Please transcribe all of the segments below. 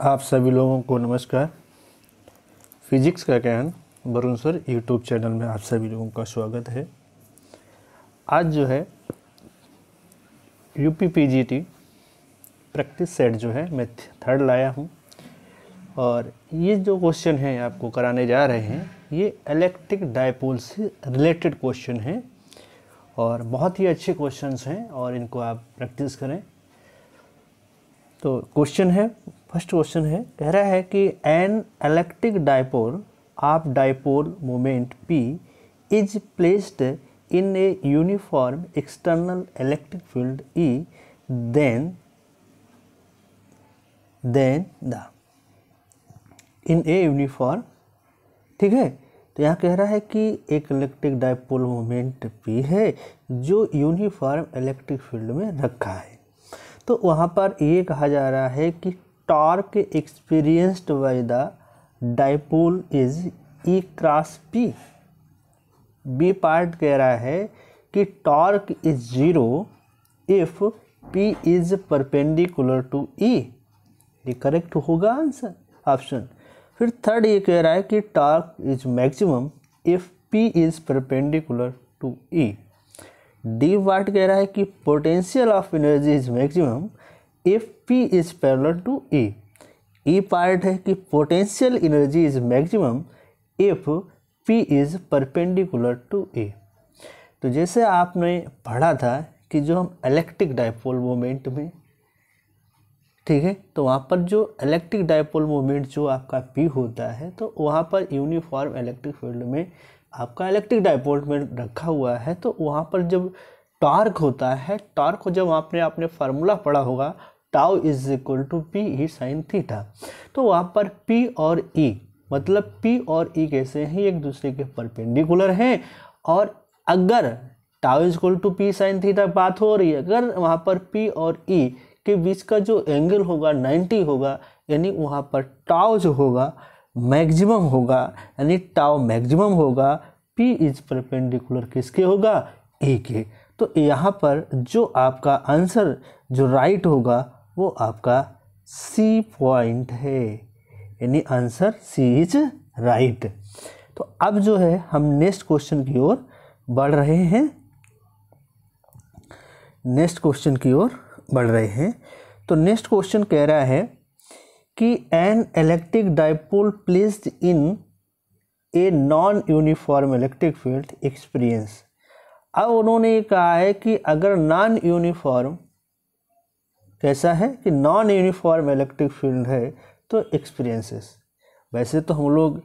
आप सभी लोगों को नमस्कार फिजिक्स का ज्ञान वरुण सर यूट्यूब चैनल में आप सभी लोगों का स्वागत है आज जो है U P G T practice set जो है मैं थर्ड लाया हूँ और ये जो क्वेश्चन है आपको कराने जा रहे हैं ये इलेक्ट्रिक डायपोल से रिलेटेड क्वेश्चन हैं और बहुत ही अच्छे क्वेश्चंस हैं और इनको आप प्रैक्टिस करें तो क्वेश्चन है फर्स्ट क्वेश्चन है कह रहा है कि an electric dipole of dipole moment P is placed in a uniform external electric field E then then the in a uniform ठीक है तो यहाँ कह रहा है कि एक इलेक्ट्रिक डायपोल मोमेंट पी है जो यूनिफॉर्म इलेक्ट्रिक फील्ड में रखा है तो वहाँ पर ये कहा जा रहा है कि torque experienced by the dipole is E cross P B part कह रहा है कि torque is zero if P is perpendicular to E ये करेक्ट होगा आंसर ऑप्शन फिर थर्ड ये कह रहा है कि torque is maximum if P is perpendicular to E D part कह रहा है कि potential of energy is maximum if P is parallel to E A part है कि potential energy is maximum if P is perpendicular to E तो जैसे आपने पढ़ा था कि जो हम इलेक्ट्रिक डायपोल मोमेंट में ठीक है तो वहाँ पर जो इलेक्ट्रिक डायपोल मोमेंट जो आपका पी होता है तो वहाँ पर यूनिफॉर्म इलेक्ट्रिक फील्ड में आपका इलेक्ट्रिक डायपोल में रखा हुआ है तो वहाँ पर जब टॉर्क होता है टॉर्क को जब आपने आपने फार्मूला पढ़ा होगा tau is equal to P E sine theta तो वहाँ पर पी और ई e, मतलब पी और ई e कैसे हैं एक दूसरे के परपेंडिकुलर हैं और अगर tau is equal to P sine theta बात हो रही है अगर वहाँ पर पी और ई e के बीच का जो एंगल होगा 90 होगा यानी वहाँ पर टाओ जो होगा मैक्सिमम होगा यानी टाउ मैक्सिमम होगा पी इज परपेंडिकुलर किसके होगा ए के तो यहाँ पर जो आपका आंसर जो राइट होगा वो आपका सी पॉइंट है यानी आंसर सी इज राइट तो अब जो है हम नेक्स्ट क्वेश्चन की ओर बढ़ रहे हैं नेक्स्ट क्वेश्चन की ओर बढ़ रहे हैं तो नेक्स्ट क्वेश्चन कह रहा है कि an electric dipole placed in a non uniform electric field experience अब उन्होंने ये कहा है कि अगर नॉन यूनिफॉर्म कैसा है कि नॉन यूनिफॉर्म इलेक्ट्रिक फील्ड है तो एक्सपीरियंसेस वैसे तो हम लोग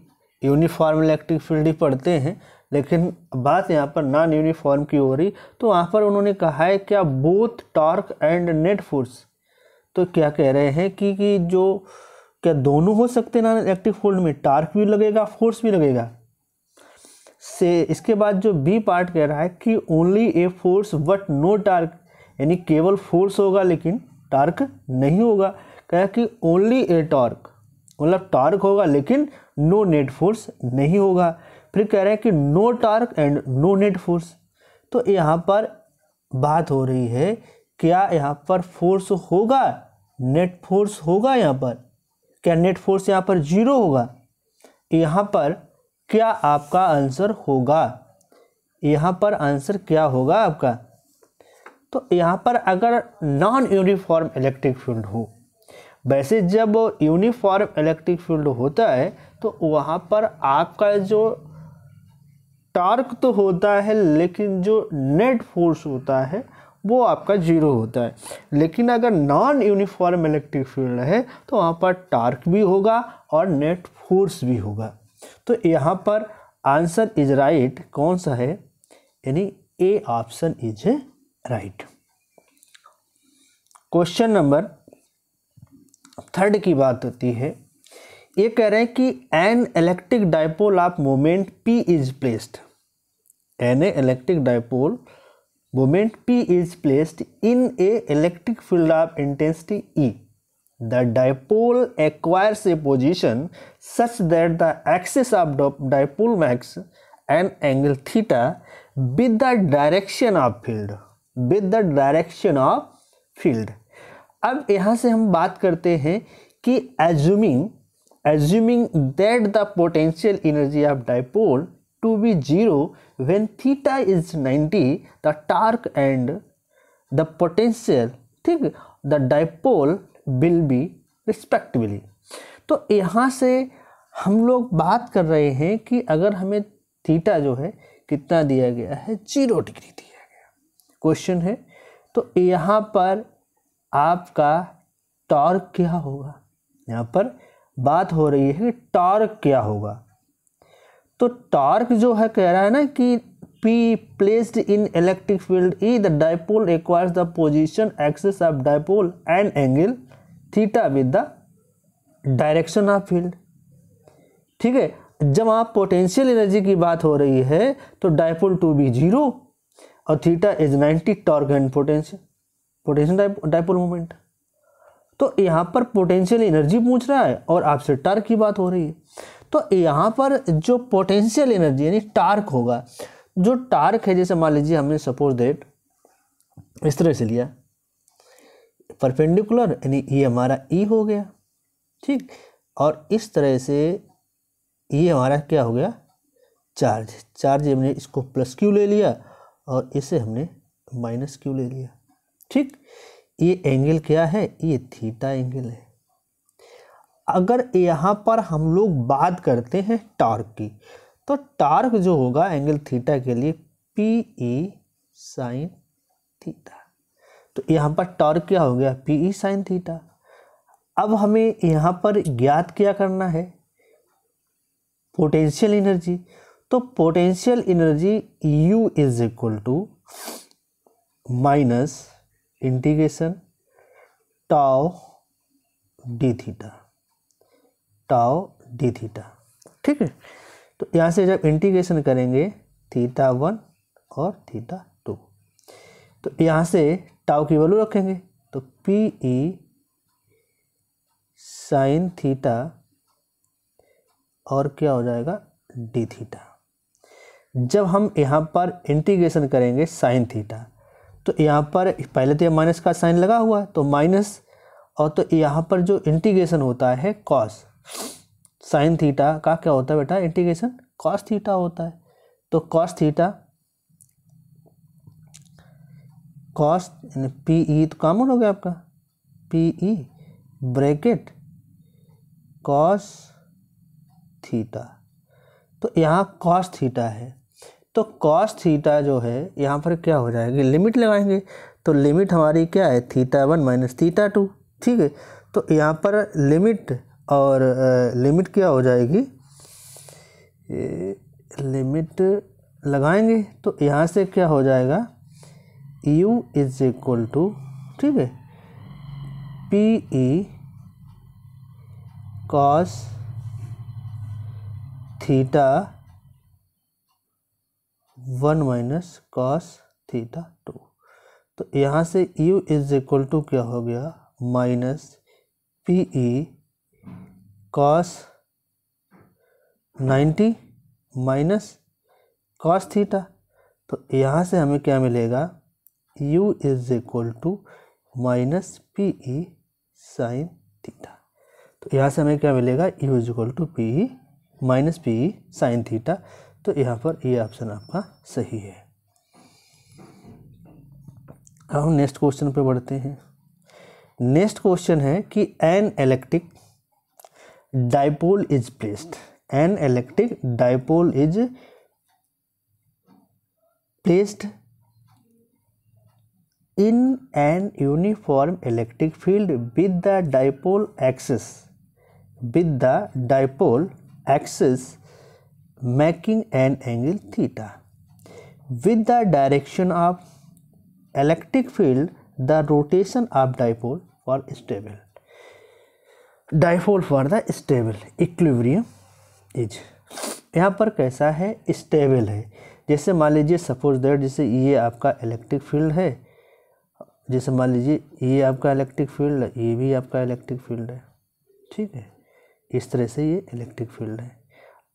यूनिफॉर्म इलेक्ट्रिक फील्ड ही पढ़ते हैं लेकिन बात यहाँ पर नॉन यूनिफॉर्म की हो रही तो वहाँ पर उन्होंने कहा है क्या both torque and net force तो क्या कह रहे हैं कि कि जो क्या दोनों हो सकते हैं नॉन इलेक्ट्रिक फील्ड में टार्क भी लगेगा फोर्स भी लगेगा से इसके बाद जो बी पार्ट कह रहा है कि only a force but no torque यानी केवल फोर्स होगा लेकिन टार्क नहीं होगा कहा कि ओनली ए टॉर्क मतलब टॉर्क होगा लेकिन नो नेट फोर्स नहीं होगा फिर कह रहे हैं कि no torque and no net force तो यहाँ पर बात हो रही है क्या यहाँ पर फोर्स होगा नेट फोर्स होगा यहाँ पर क्या नेट फोर्स यहाँ पर जीरो होगा यहाँ पर क्या आपका आंसर होगा यहाँ पर आंसर क्या होगा आपका तो यहाँ पर अगर नॉन यूनिफॉर्म इलेक्ट्रिक फील्ड हो वैसे जब यूनिफॉर्म इलेक्ट्रिक फील्ड होता है तो वहाँ पर आपका जो टॉर्क तो होता है लेकिन जो नेट फोर्स होता है वो आपका जीरो होता है लेकिन अगर नॉन यूनिफॉर्म इलेक्ट्रिक फील्ड है तो वहाँ पर टार्क भी होगा और नेट फोर्स भी होगा तो यहाँ पर आंसर इज राइट कौन सा है यानी A option is right question number third की बात होती है ये कह रहे हैं कि an electric dipole of moment P is placed an a electric dipole moment P is placed in a electric field of intensity E the dipole acquires a position such that the axis of dipole makes an angle theta with the direction of field with the direction of field अब यहाँ से हम बात करते हैं कि assuming assuming that the potential energy of dipole to be zero when theta is 90 the torque and the potential ठीक the dipole will be respectively तो यहाँ से हम लोग बात कर रहे हैं कि अगर हमें थीटा जो है कितना दिया गया है जीरो डिग्री दिया क्वेश्चन है तो यहाँ पर आपका टॉर्क क्या होगा यहाँ पर बात हो रही है कि टॉर्क क्या होगा तो टॉर्क जो है कह रहा है ना कि P placed in electric field E the dipole acquires the position axis of dipole and angle theta with the direction of field ठीक है जब आप पोटेंशियल एनर्जी की बात हो रही है तो डायपोल टू बी जीरो और theta is ninety torque and potential potential dipole moment तो यहाँ पर पोटेंशियल एनर्जी पूछ रहा है और आपसे टार्क की बात हो रही है तो यहाँ पर जो पोटेंशियल एनर्जी यानी टार्क होगा जो टार्क है जैसे मान लीजिए हमने सपोज देट इस तरह से लिया परपेंडिकुलर यानी ये हमारा ई e हो गया ठीक और इस तरह से ये हमारा क्या हो गया चार्ज चार्ज हमने इसको प्लस क्यू ले लिया और इसे हमने माइनस क्यू ले लिया ठीक ये एंगल क्या है ये थीटा एंगल है अगर यहाँ पर हम लोग बात करते हैं टार्क की तो टार्क जो होगा एंगल थीटा के लिए पी ई साइन थीटा तो यहाँ पर टॉर्क क्या हो गया पी ई साइन थीटा अब हमें यहाँ पर ज्ञात क्या करना है पोटेंशियल एनर्जी तो potential energy U is equal to minus integration tau D theta tau D theta ठीक है तो यहाँ से जब इंटीग्रेशन करेंगे थीटा वन और थीटा टू तो यहाँ से टाओ की वैल्यू रखेंगे तो पी ई साइन थीटा और क्या हो जाएगा डी थीटा जब हम यहाँ पर इंटीग्रेशन करेंगे साइन थीटा तो यहाँ पर पहले तो यह माइनस का साइन लगा हुआ तो माइनस और तो यहाँ पर जो इंटीग्रेशन होता है कॉस साइन थीटा का क्या होता है बेटा इंटीग्रेशन कॉस थीटा होता है तो cos theta cos P E तो कॉमन हो गया आपका P E bracket cos theta तो यहाँ कॉस थीटा है तो कॉस थीटा जो है यहाँ पर क्या हो जाएगी लिमिट लगाएंगे तो लिमिट हमारी क्या है theta one minus theta two ठीक है तो यहाँ पर लिमिट और लिमिट क्या हो जाएगी लिमिट लगाएंगे तो यहाँ से क्या हो जाएगा यू इज इक्वल टू ठीक है P E cos theta one minus cos theta two तो यहाँ से u इज इक्वल टू क्या हो गया minus P E e cos ninety minus cos theta तो यहाँ से हमें क्या मिलेगा u is equal to minus P E sine theta तो यहाँ से हमें क्या मिलेगा u is equal to P E minus P E sine theta तो यहाँ पर ये यह ऑप्शन आपका सही है हम नेक्स्ट क्वेश्चन पे बढ़ते हैं नेक्स्ट क्वेश्चन है कि an electric dipole is placed an electric dipole is placed in an uniform electric field with the dipole axis with the dipole axis making an angle theta with the direction of electric field the rotation of dipole for stable dipole for the stable equilibrium is यहाँ पर कैसा है stable है जैसे मान लीजिए suppose that जैसे ये आपका इलेक्ट्रिक फील्ड है जैसे मान लीजिए ये आपका इलेक्ट्रिक फील्ड है ये भी आपका इलेक्ट्रिक फील्ड है ठीक है इस तरह से ये इलेक्ट्रिक फील्ड है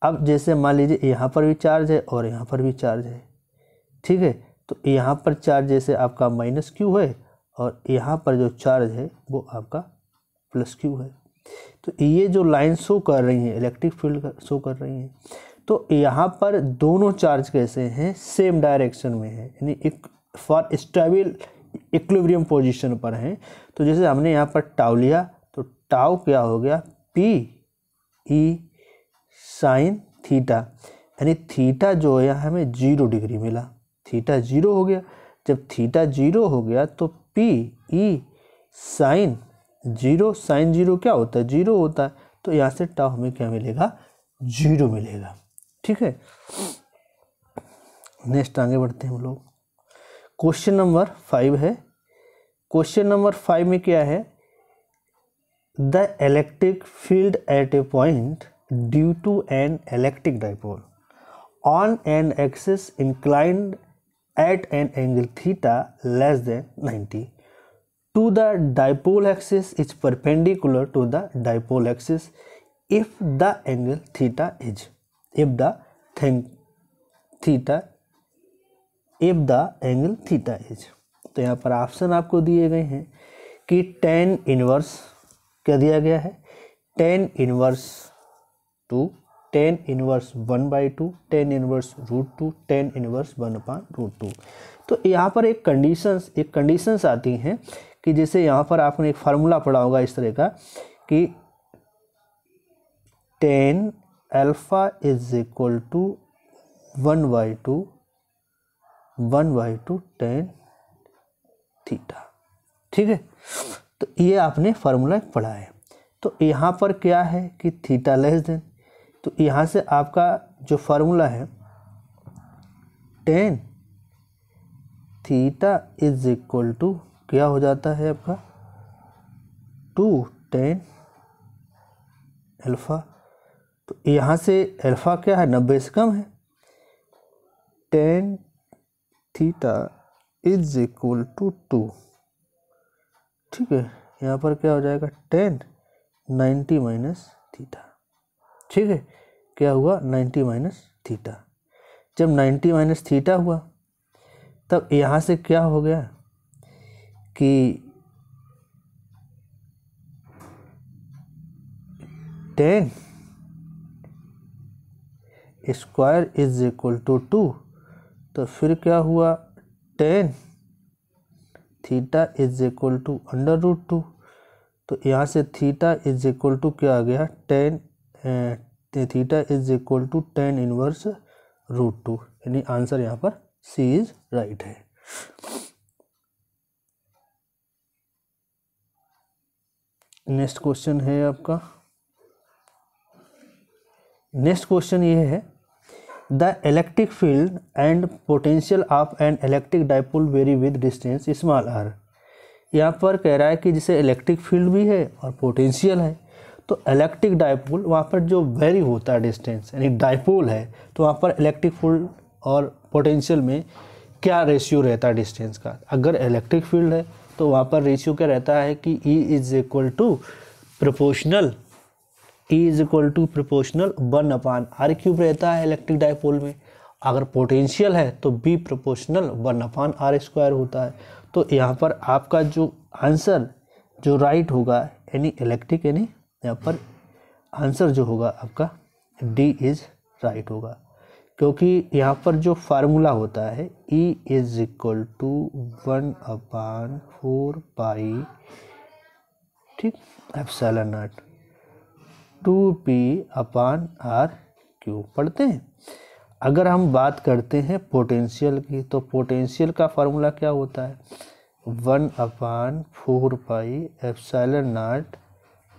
अब जैसे मान लीजिए यहाँ पर भी चार्ज है और यहाँ पर भी चार्ज है ठीक है तो यहाँ पर चार्ज जैसे आपका माइनस क्यू है और यहाँ पर जो चार्ज है वो आपका प्लस क्यू है तो ये जो लाइन शो कर रही हैं इलेक्ट्रिक फील्ड शो कर रही हैं तो यहाँ पर दोनों चार्ज कैसे हैं सेम डायरेक्शन में है यानी एक फॉर स्टेबल इक्विलिब्रियम पोजीशन पर हैं तो जैसे हमने यहाँ पर टाव लिया तो टाव क्या हो गया पी ई साइन थीटा यानी थीटा जो है हमें जीरो डिग्री मिला थीटा जीरो हो गया जब थीटा जीरो हो गया तो P E sine zero sine zero क्या होता है जीरो होता है तो यहाँ से टाव हमें क्या मिलेगा जीरो मिलेगा ठीक है नेक्स्ट आगे बढ़ते हैं हम लोग क्वेश्चन नंबर फाइव है क्वेश्चन नंबर फाइव में क्या है the electric field at a point due to an electric dipole on an axis inclined at an angle theta less than 90 to the dipole axis is perpendicular to the dipole axis if the angle theta is if the thing theta if the angle theta is तो यहाँ पर option आपको दिए गए हैं कि tan inverse क्या दिया गया है tan inverse two tan inverse one by two tan inverse root two tan inverse one upon root two तो यहाँ पर एक कंडीशंस एक कंडीशंस आती हैं कि जैसे यहाँ पर आपने एक फार्मूला पढ़ा होगा इस तरह का कि tan alpha is equal to one by two one by two tan theta ठीक है तो ये आपने फार्मूला पढ़ा है तो यहाँ पर क्या है कि थीटा लेस देन तो यहाँ से आपका जो फार्मूला है tan theta is equal to क्या हो जाता है आपका टू टेन अल्फ़ा तो यहाँ से अल्फ़ा क्या है नब्बे से कम है tan theta is equal to two ठीक है यहाँ पर क्या हो जाएगा टेन नाइन्टी माइनस थीटा ठीक है क्या हुआ नाइन्टी माइनस थीटा जब नाइन्टी माइनस थीटा हुआ तब यहाँ से क्या हो गया कि tan square is equal to two तो फिर क्या हुआ tan theta is equal to under root two तो यहाँ से थीटा इज इक्वल टू क्या आ गया tan theta is equal to tan inverse root two यानी आंसर यहाँ पर सी इज राइट है नेक्स्ट क्वेश्चन है आपका नेक्स्ट क्वेश्चन ये है the electric field and potential of an electric dipole vary with distance small R यहाँ पर कह रहा है कि जिसे इलेक्ट्रिक फील्ड भी है और पोटेंशियल है तो इलेक्ट्रिक डाइपोल वहाँ पर जो वेरी होता है डिस्टेंस यानी डाइपोल है तो वहाँ पर इलेक्ट्रिक फील्ड और पोटेंशियल में क्या रेशियो रहता है डिस्टेंस का अगर इलेक्ट्रिक फील्ड है तो वहाँ पर रेशियो क्या रहता है कि E is equal to proportional E is equal to proportional one upon R cube रहता है इलेक्ट्रिक डाइपोल में अगर पोटेंशियल है तो B proportional one upon R square होता है तो यहाँ पर आपका जो आंसर जो राइट होगा यानी इलेक्ट्रिक यानी यहाँ पर आंसर जो होगा आपका डी इज़ राइट होगा क्योंकि यहाँ पर जो फार्मूला होता है E is equal to one upon four pi ठीक epsilon naught two P upon R cube पढ़ते हैं अगर हम बात करते हैं पोटेंशियल की तो पोटेंशियल का फार्मूला क्या होता है one upon four pi epsilon naught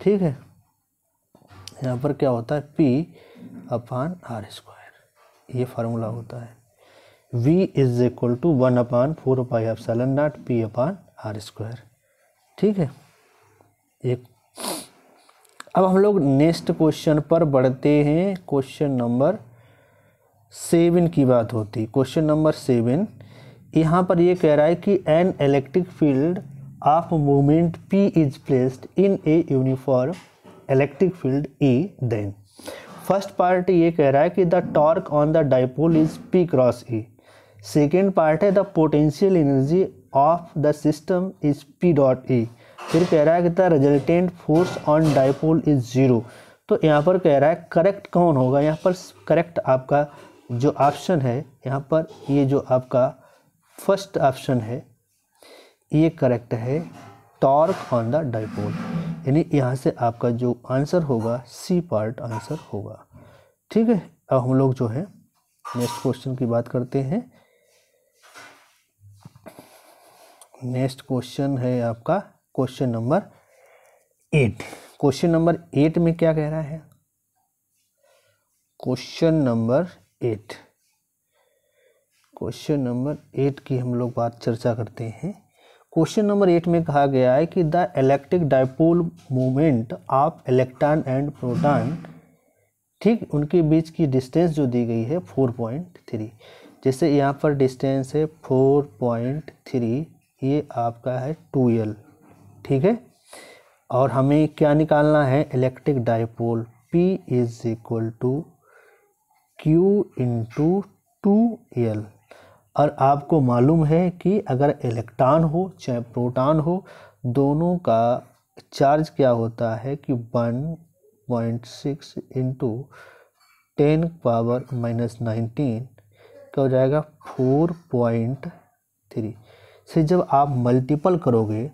ठीक है यहाँ पर क्या होता है पी अपान आर स्क्वायर ये फार्मूला होता है v is equal to one upon four pi epsilon naught P upon R square ठीक है एक अब हम लोग नेक्स्ट क्वेश्चन पर बढ़ते हैं क्वेश्चन नंबर सेवन की बात होती क्वेश्चन नंबर सेवन यहाँ पर ये कह रहा है कि an electric field of movement P is placed in a uniform electric field E then first part ये कह रहा है कि the torque on the dipole is P cross E second part है the potential energy of the system is P dot E फिर कह रहा है कि the resultant force on dipole is zero तो यहाँ पर कह रहा है करेक्ट कौन होगा यहाँ पर करेक्ट आपका जो ऑप्शन है यहाँ पर ये जो आपका फर्स्ट ऑप्शन है ये करेक्ट है टॉर्क ऑन द डाइपोल यानी यहाँ से आपका जो आंसर होगा सी पार्ट आंसर होगा ठीक है अब हम लोग जो है नेक्स्ट क्वेश्चन की बात करते हैं नेक्स्ट क्वेश्चन है आपका question number eight question number eight में क्या कह रहा है question number eight question number eight की हम लोग बात चर्चा करते हैं क्वेश्चन नंबर एट में कहा गया है कि the electric dipole moment of electron and proton ठीक उनके बीच की डिस्टेंस जो दी गई है फोर पॉइंट थ्री जैसे यहाँ पर डिस्टेंस है फोर पॉइंट थ्री ये आपका है टू एल ठीक है और हमें क्या निकालना है electric dipole P is equal to Q into two L और आपको मालूम है कि अगर इलेक्ट्रॉन हो चाहे प्रोटॉन हो दोनों का चार्ज क्या होता है कि one point six into ten power minus nineteen क्या हो जाएगा फोर पॉइंट थ्री से जब आप मल्टीपल करोगे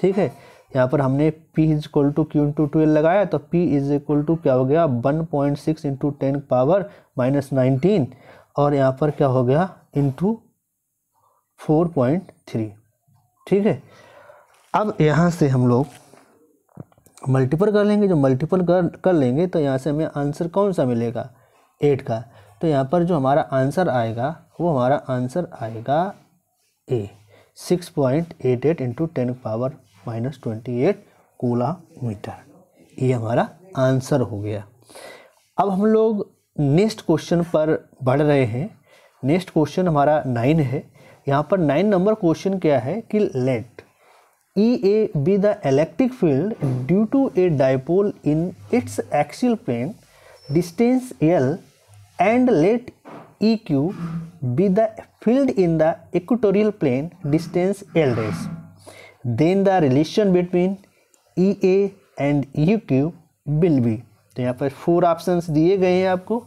ठीक है यहाँ पर हमने P is equal to Q into twelve लगाया तो P इज इक्वल टू क्या हो गया one point six into ten power minus nineteen और यहाँ पर क्या हो गया इंटू फोर पॉइंट थ्री ठीक है अब यहाँ से हम लोग मल्टीपल कर लेंगे जो मल्टीपल कर कर लेंगे तो यहाँ से हमें आंसर कौन सा मिलेगा एट का तो यहाँ पर जो हमारा आंसर आएगा वो हमारा आंसर आएगा a six point eight eight into ten power minus twenty eight coulomb metre ये हमारा आंसर हो गया अब हम लोग नेक्स्ट क्वेश्चन पर बढ़ रहे हैं नेक्स्ट क्वेश्चन हमारा नाइन है यहाँ पर नाइन नंबर क्वेश्चन क्या है कि let E A be the electric field due to a dipole in its axial plane distance L and let E Q be the field in the distance L distance then the relation between E A and and Q will be तो यहाँ पर four options दिए गए हैं आपको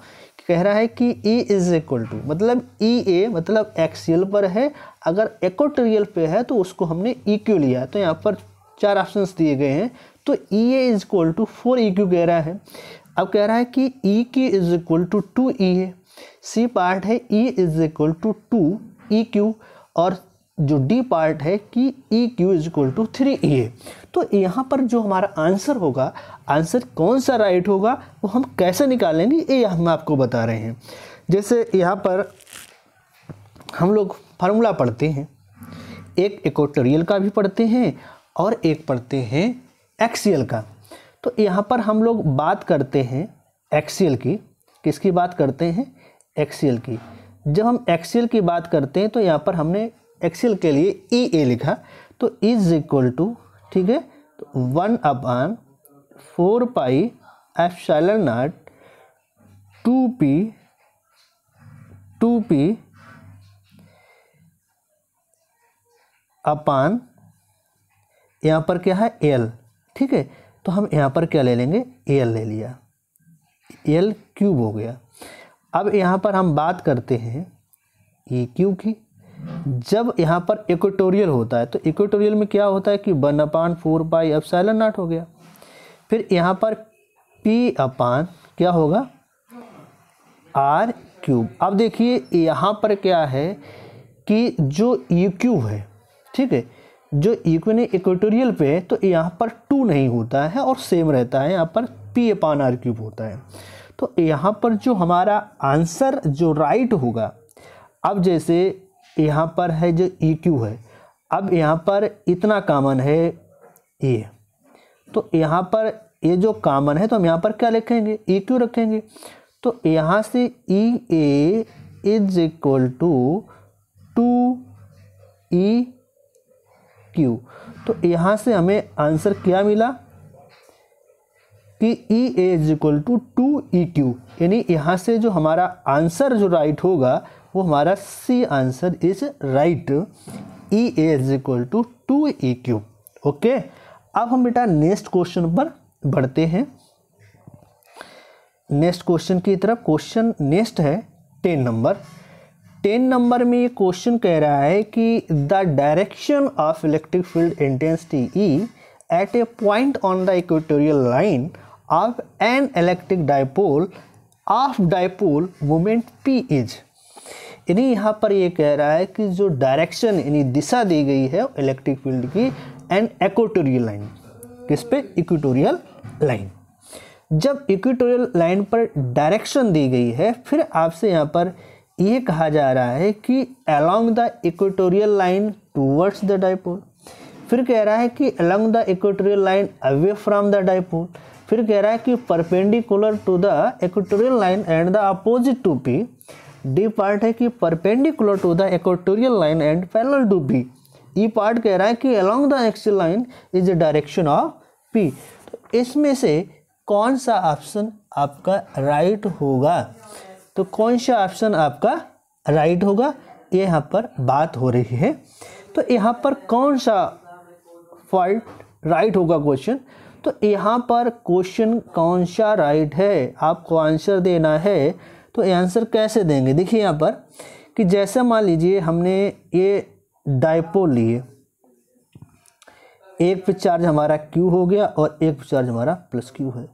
कह रहा है कि ई इज इक्वल टू मतलब ई e ए मतलब एक्सियल पर है अगर एकोटेरियल पे है तो उसको हमने ई e क्यू लिया तो यहाँ पर चार ऑप्शंस दिए गए हैं तो E A is equal to four E Q कह रहा है अब कह रहा है कि E Q is equal to two E A C part है E is equal to two E Q और जो डी पार्ट है कि E Q is equal to three E A तो यहाँ पर जो हमारा आंसर होगा आंसर कौन सा राइट होगा वो हम कैसे निकालेंगे ये हम आपको बता रहे हैं जैसे यहाँ पर हम लोग फार्मूला पढ़ते हैं एक इक्वेटोरियल का भी पढ़ते हैं और एक पढ़ते हैं एक्सियल का तो यहाँ पर हम लोग बात करते हैं एक्सियल की किसकी बात करते हैं एक्सियल की जब हम एक्सियल की बात करते हैं तो यहाँ पर हमने एक्सेल के लिए ई e ए लिखा तो इज इक्वल टू ठीक है तो one upon four pi epsilon naught two P two P upon यहाँ पर क्या है एल ठीक है तो हम यहाँ पर क्या ले लेंगे एल ले लिया एल क्यूब हो गया अब यहाँ पर हम बात करते हैं ई e क्यू की जब यहाँ पर इक्वेटोरियल होता है तो इक्वेटोरियल में क्या होता है कि one upon four pi epsilon naught हो गया फिर यहाँ पर पी अपान क्या होगा आर क्यूब अब देखिए यहाँ पर क्या है कि जो ई e क्यू है ठीक है जो इक्विन e इक्वेटोरियल पे है तो यहाँ पर टू नहीं होता है और सेम रहता है यहाँ पर पी अपान आर क्यूब होता है तो यहाँ पर जो हमारा आंसर जो राइट होगा अब जैसे यहाँ पर है जो ई e क्यू है अब यहाँ पर इतना कामन है ये तो यहाँ पर ये जो कामन है तो हम यहाँ पर क्या लिखेंगे ई e क्यू रखेंगे तो यहाँ से E A is equal to two E Q तो यहाँ से हमें आंसर क्या मिला कि E A is equal to two E Q यानी यहाँ से जो हमारा आंसर जो राइट होगा वो हमारा C answer is right E A is equal to two E Q okay अब हम बेटा नेक्स्ट क्वेश्चन पर बढ़ते हैं नेक्स्ट क्वेश्चन की तरफ क्वेश्चन नेक्स्ट है टेन नंबर टेन नंबर में ये क्वेश्चन कह रहा है कि the direction of electric field intensity E at a point on the equatorial line of an electric dipole of dipole moment P is यानी यहाँ पर ये कह रहा है कि जो डायरेक्शन यानी दिशा दी गई है इलेक्ट्रिक फील्ड की एंड एक्टोरियल लाइन किस पे इक्वेटोरियल लाइन जब इक्वेटोरियल लाइन पर डायरेक्शन दी गई है फिर आपसे यहाँ पर यह कहा जा रहा है कि along the equatorial line towards the dipole फिर कह रहा है कि along the equatorial line away from the dipole फिर कह रहा है कि perpendicular to the equatorial line and the opposite to P D part है कि perpendicular to the equatorial line and parallel to B E part कह रहा है कि along the axial line is the direction of P तो इसमें से कौन सा ऑप्शन आपका राइट right होगा तो कौन सा ऑप्शन आपका राइट right होगा ये यहाँ पर बात हो रही है तो यहाँ पर कौन सा फॉल्ट राइट right होगा क्वेश्चन तो यहाँ पर क्वेश्चन कौन सा राइट है आपको आंसर देना है तो आंसर कैसे देंगे देखिए यहाँ पर कि जैसा मान लीजिए हमने ये डायपोल लिए एक पे चार्ज हमारा क्यू हो गया और एक पे चार्ज हमारा प्लस क्यू है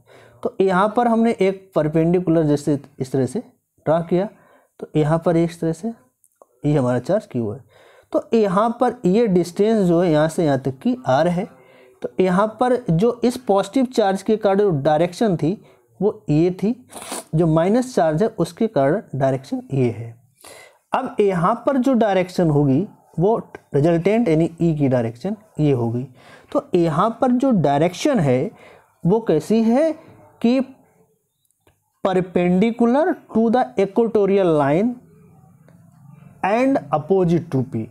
तो यहाँ पर हमने एक परपेंडिकुलर जैसे इस तरह से ड्रा किया तो यहाँ पर इस तरह से ये हमारा चार्ज क्यू है तो यहाँ पर ये डिस्टेंस जो है यहाँ से यहाँ तक की आर है तो यहाँ पर जो इस पॉजिटिव चार्ज के कारण डायरेक्शन थी वो ये थी जो माइनस चार्ज है उसके कारण डायरेक्शन ये है अब यहाँ पर जो डायरेक्शन होगी वो रिजल्टेंट यानी ई e की डायरेक्शन ये होगी तो यहाँ पर जो डायरेक्शन है वो कैसी है कि perpendicular to the equatorial line and opposite to P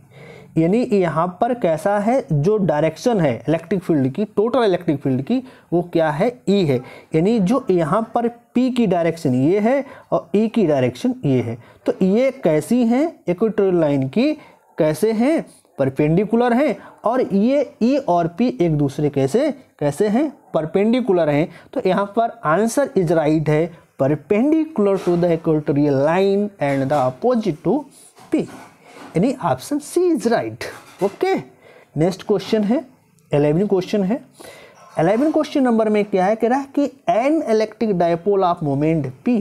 यानी यहाँ पर कैसा है जो डायरेक्शन है इलेक्ट्रिक फील्ड की टोटल इलेक्ट्रिक फील्ड की वो क्या है ई e है यानी जो यहाँ पर पी की डायरेक्शन ये है और ई e की डायरेक्शन ये है तो ये कैसी हैं इक्वेटोरियल लाइन की कैसे हैं परपेंडिकुलर हैं और ये ई e और पी एक दूसरे कैसे कैसे हैं परपेंडिकुलर हैं तो यहाँ पर आंसर इज राइट है perpendicular to the equatorial line and the opposite to P यानी option C is right okay next question है एलेवन क्वेश्चन है एलेवन क्वेश्चन नंबर में क्या है कह रहा है कि an electric dipole of moment P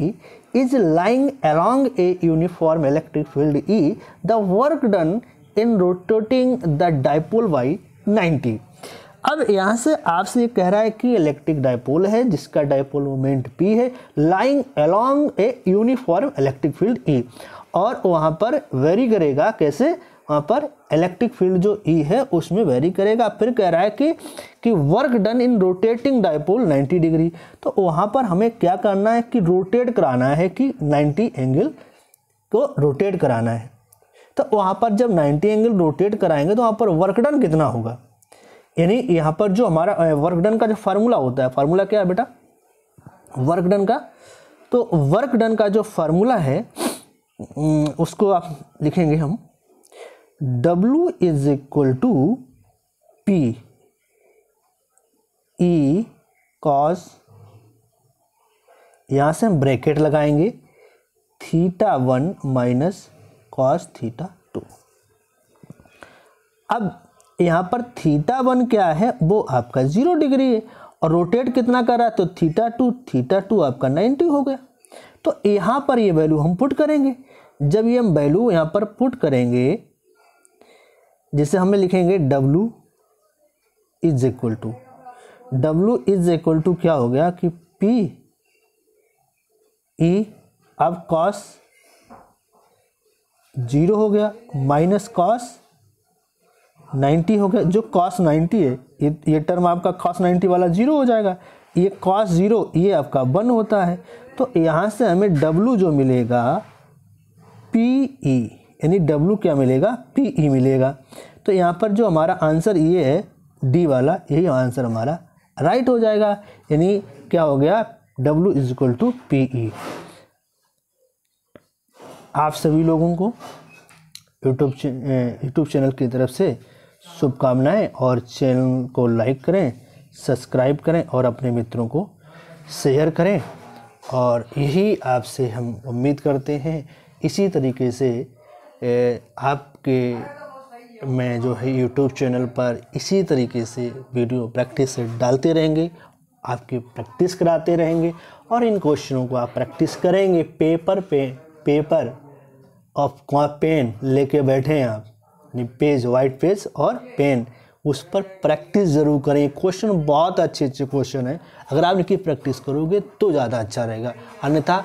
is lying along a uniform electric field E the work done in rotating the dipole by 90 अब यहाँ से आपसे कह रहा है कि इलेक्ट्रिक डायपोल है जिसका डायपोल मोमेंट पी है lying along a uniform electric field E और वहाँ पर वेरी करेगा कैसे वहाँ पर इलेक्ट्रिक फील्ड जो ई e है उसमें वेरी करेगा फिर कह रहा है कि कि work done in rotating dipole 90 degree तो वहाँ पर हमें क्या करना है कि रोटेट कराना है कि 90 एंगल को रोटेट कराना है तो वहाँ पर जब 90 एंगल रोटेट कराएंगे तो वहाँ पर वर्क डन कितना होगा यानी यहाँ पर जो हमारा वर्क डन का जो फार्मूला होता है फार्मूला क्या है बेटा वर्क डन का तो वर्क डन का जो फार्मूला है हम्म, उसको आप लिखेंगे हम W is equal to P E cos यहाँ से हम ब्रैकेट लगाएंगे theta one minus cos theta two अब यहाँ पर थीटा वन क्या है वो आपका ज़ीरो डिग्री है और रोटेट कितना कर रहा है तो थीटा टू थीटा टू आपका नाइन्टी हो गया तो यहाँ पर ये वैल्यू हम पुट करेंगे जब ये हम वैल्यू यहाँ पर पुट करेंगे जिसे हमें लिखेंगे W is equal to W is equal to क्या हो गया कि पी ई e अब कॉस जीरो हो गया माइनस कॉस नाइन्टी हो गया जो कॉस नाइन्टी है ये ये टर्म आपका कॉस नाइन्टी वाला जीरो हो जाएगा ये कॉस ज़ीरो ये आपका वन होता है तो यहाँ से हमें डब्लू जो मिलेगा पी ई e, यानी डब्लू क्या मिलेगा पी ई e मिलेगा तो यहाँ पर जो हमारा आंसर ये है डी वाला यही आंसर हमारा राइट हो जाएगा यानी क्या हो गया W is equal to P E आप सभी लोगों को यूट्यूब यूट्यूब चैनल की तरफ से शुभकामनाएं और चैनल को लाइक करें सब्सक्राइब करें और अपने मित्रों को शेयर करें और यही आपसे हम उम्मीद करते हैं इसी तरीके से आपके मैं जो है यूट्यूब चैनल पर इसी तरीके से वीडियो प्रैक्टिस से डालते रहेंगे आपकी प्रैक्टिस कराते रहेंगे और इन क्वेश्चनों को आप प्रैक्टिस करेंगे पेपर पे पेपर ऑफ पेन लेके बैठे हैं आप यानी पेज वाइट पेज और पेन उस पर प्रैक्टिस ज़रूर करें क्वेश्चन बहुत अच्छे अच्छे क्वेश्चन हैं अगर आप इनकी प्रैक्टिस करोगे तो ज़्यादा अच्छा रहेगा अन्यथा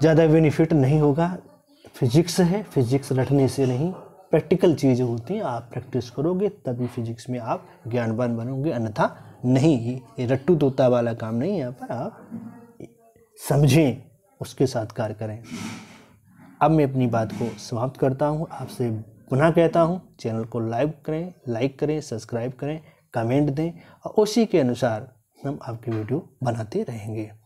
ज़्यादा बेनिफिट नहीं होगा फिजिक्स है फिजिक्स रटने से नहीं प्रैक्टिकल चीज़ें होती हैं आप प्रैक्टिस करोगे तभी फिजिक्स में आप ज्ञानवान बनोगे अन्यथा नहीं ये रट्टू तोता वाला काम नहीं है पर आप समझें उसके साथ कार्य करें अब मैं अपनी बात को समाप्त करता हूँ आपसे पुनः कहता हूँ चैनल को लाइव करें लाइक करें सब्सक्राइब करें कमेंट दें और उसी के अनुसार हम आपकी वीडियो बनाते रहेंगे